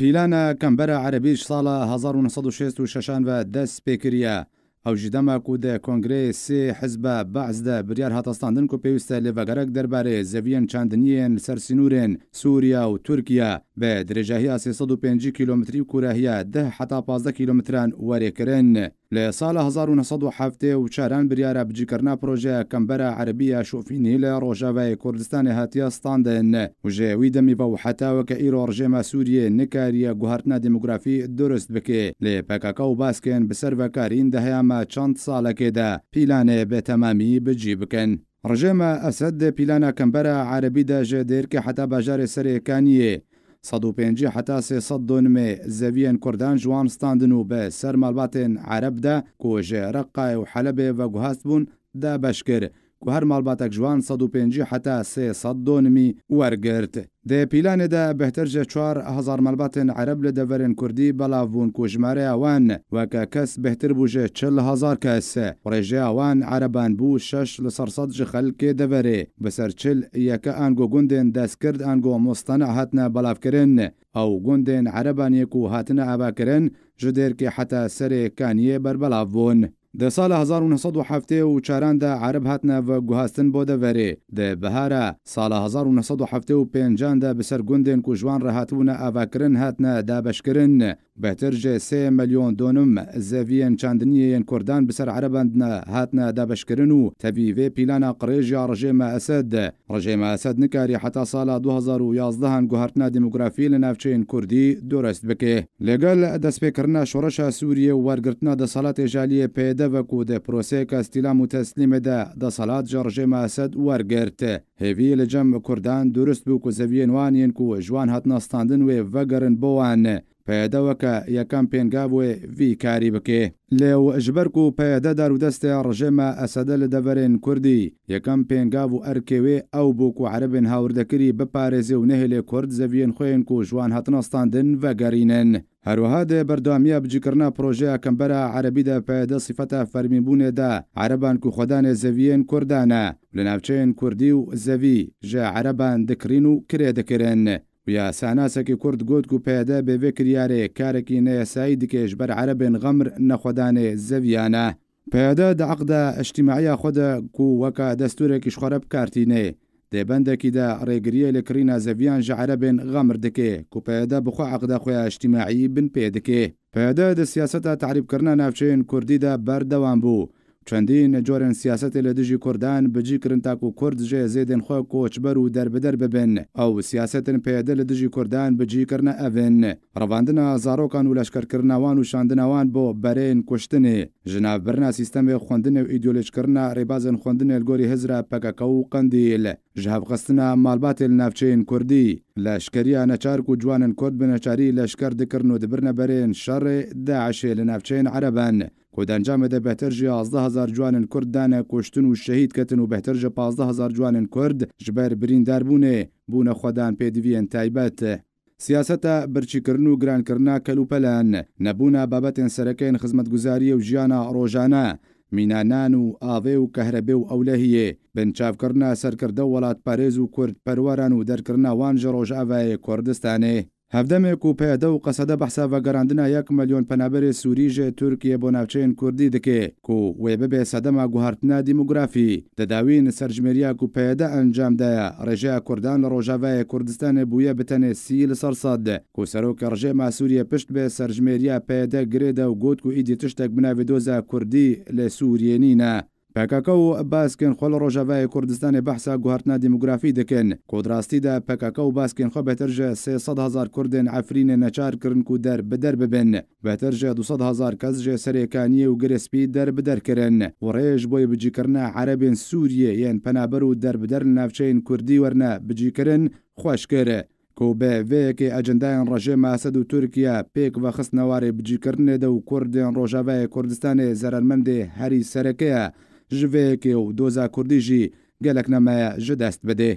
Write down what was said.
پیلانە کەمبەرە عەربیش ساڵە 1966 بە دەست پێکریە ئەو ژدەما و دە کۆنگرێ سێ حزبە بەعزدە بریار هاتەستاندن و پێویستە لێڤگەرەك دەربارێ زەویەن چاندنیەن لەسەر سنوورێن سووریا و تورکیا بە درێژاهی 350 کیلومتری و کوراهە ده حتا 15 کیلومتران وەرێکردن. لە ساڵە 1970 و چاران بریارە بجیکردنا پرۆژەیە کەمبەرە عربیە شوفینی لە ڕۆژاوای کوردستانی هاتیە ستاندەێنە وژێوی دەمی بە وحتاوە کە ئیرۆ ڕژێمە سووریە نکاریە گوهرتنا دموگرافی درست بکێ لێ پەکەکە و باسکەن بەسەر بەکارین دەهەیەمە چەند ساڵەکێدا پیلانێ بێتەمامی بجی بکەن. ڕژێمە ئەسد پیلانە کەمبەرە عربیدا ژێ دێرکە حتا باژارێ سەرەکانیە صدو بينجي حتى سي صدون مي زبيان كردان جوان ستاندنو با سر مالباتن عرب دا كوجي رقاي وحلبي وقهاتبون دا بشكر کو هەر ماڵباتەك جوان 150 حتا سێ سەد دۆنمی وەرگرت. دێ پیلانێدا بەهتەرجە 4هزار مەلباتن عرب لە دەڤەرێن کوردی بەڵاوبوون کۆژمارە ئەوان وەکە کەس بهتر بووژێ 4هزار کەسە ڕێژێ ئەوان عربان بوو شش لە سەرسەد ژ خەلکێ دەبەرێ بەسەر چل یەکە ئانگۆ گوندێن دەستکرد ئانگۆ مۆستانە هاتنە بەڵاوکردن ئەو گوندێن عربانیەک و هاتنە ئاباکردن ژ دێرکی حتا سەرێکانیە بربەڵاو بوون. دە سال 1970 و چاراندا عرب هاتنە بە گوهاستن بۆ دەڤەرێ دە بەهارە ساڵە 1970دا بەسەر گوندێن کوژوان ڕەهاتبوونە ئاواکردن هاتنە دابشکردن بەترژێ سێ ملیۆن دۆنم زەڤەن چاندنیەن کوردان بەسەر عرببندە هاتنە دابشکردن و تەبیێ پیلانە قڕێژیا ڕژێمە ئەسد ڕژێمە ئەسد نکاری حتا سالا 2011هان گوهرتنا دموگرافی لە ناوچەین کوردی دۆرەست بکێ لەگەل دەستپێکردنا شوڕەشە سووریە و وەرگرتنا دەسەڵات ێژالیە پێدا ده د ده پروسه کستیلا متسلیم ده ده صلات جرجه ماسد ورگرت هیوی لجم کردان درست بو کو زوین وانین کو جوان هات نستاندن و وگرن بوان پەیدەوەکە یەکەم پێنگاوێ وی کاری بکێ لێو ژبەرک و پەیدە دەرودەستێ ڕژێمە ئەسەدە لە دەبەرێن کوردی یەکەم پێنگاو و ئەرکێوێ ئەو بووک و عربن هاوردەکری بپارێزی و نهێلێ کورد زەویێن خوێن و ژوان هەتنەستاندن ڤگەرینن هەروها دێ بەردوامیە بجیکردنا پرۆژەیە کەمبەرە عربیدا پەیدە سیفەتە فەرمیبوونێدا عربان و خۆدانێ زەویێن کوردانە لە ناوچەیەن کوردی و زەوی ژە عربان دکرین و کرێ دەکردن. و یا ساناسێکی کورد گوت و پێدە بێوێ کریارەیە کارێکی نەیەسایی دکێش بەر عەربێن غەمر نەخۆدانێ زەویانە پێدە دەعقدا ئەشتیماعە خۆدە و وەکە دەستورێکی شخۆرە بکارتینێ دێبندێکیدا ڕێگریە لە کڕینا زەویان ژعەرەبێن غەمر دکێ کوپەیەدا بخوا عقدا خۆی ئەشتیماعی بن پێ دکێ پێدە دە سیاسەتە تعریبکردە ناوچەیەن کوردیدا بەردەوام بوو چەندین جۆرن سیاستی لە دژی کوردان بجیکردن تاکو کورد ژێ زێدن خۆ کۆچبەر و دەربدەر ببن ئەو سیاستن پێدە لە دژی کوردان بجیکردە ئەڤن ڕەواندنە زارۆکان و لەشکەرکردناوان و شاندناوان بۆ بەرێن کوشتنی ژنابرنا سیستەمی خوندنە و ئیدۆلچکردنا ڕێبازن خوندن ئەلگۆری هزرا پەکەکە و قندیل ژهابخستنا مالباتل ناوچەین کوردی لەشکریا نەچارک و جوانن کورد بنەچاری لەشکەر دکردن و دبرنە بەرێن شەڕێ داعشێ لە ناوچەین عەرەبان کۆدانجامەدە بەتەرژی 110هزار جوانن کورددانە کوشتن و شەهید کەتن و بەتەرژە 150هزار جوانن کورد ژبەر برینداربوونێ بوونە خۆدان پێدیویەن تایبەت. سیاستە برچیکردن و گرانکردنا کەلوپەلان نەبوونا بابەتێن سەرەکەین خزمەتگوزاریە و ژیانە ڕۆژانە مینانان و ئاوێ و کەهرەبێ و ئەولەهیێ بنچاوکردنا سەرکردە وڵات پارێز و کورد پەروەران و دەرکردنا وانژە ڕۆژاوایە کوردستانێ هەفدەمێک و پێدە و قەسەدە بەحسا بەگەراننا یەک مەلیۆن پەنابەری سووریژێ تورکیە بۆ ناوچەین کوردی دکێ و وێ ببێ سەدەما گوهارتنا دیموگرافی دەداوین سەرژمێریاک و پێدە ئەنجامدایە ڕێژەیە کوردان لە ڕۆژاوایە کوردستانێ بووە بتەنێ سی لەسەر ساد و سەرۆکە ڕژێ ماسووریە پشت بێ سەرژمێریا پێدە گرێدە و گوت و ئیدی تشتێک بناوێ دۆزە کوردی لە سووریێنینە پکاکە و باسکن خۆ لە ڕۆژاوای کوردستانی بەحسا گوهارتنا دیموگرافی دەکەن کۆدراستیدا پکاکە و باسکن خۆ بەترژە 300هزار کوردن ئەفرینە نەچارکردن و دەر بدەر ببن بەترژە 200هزار کەس ژێ سەرەکانیە و گرسپی دەر بدەرکردن و ڕێژ بۆی بجیکردە عربین سووریە یەن پەنابەر و دەربدەر ناوچەین کوردی وەرنە بجیکردن خۆشکرە. کۆبێڤەیەکی ئەجندایان ڕژێ ماسەد و تورکیا پێک بە خستنەواری بجیکردنێدا و کوردیان ڕۆژاوای کوردستانی زەرمەندێ هەری سەرەکەیە. ji vê kê û doza Kurdî jî gelek nemeye ji dest bide.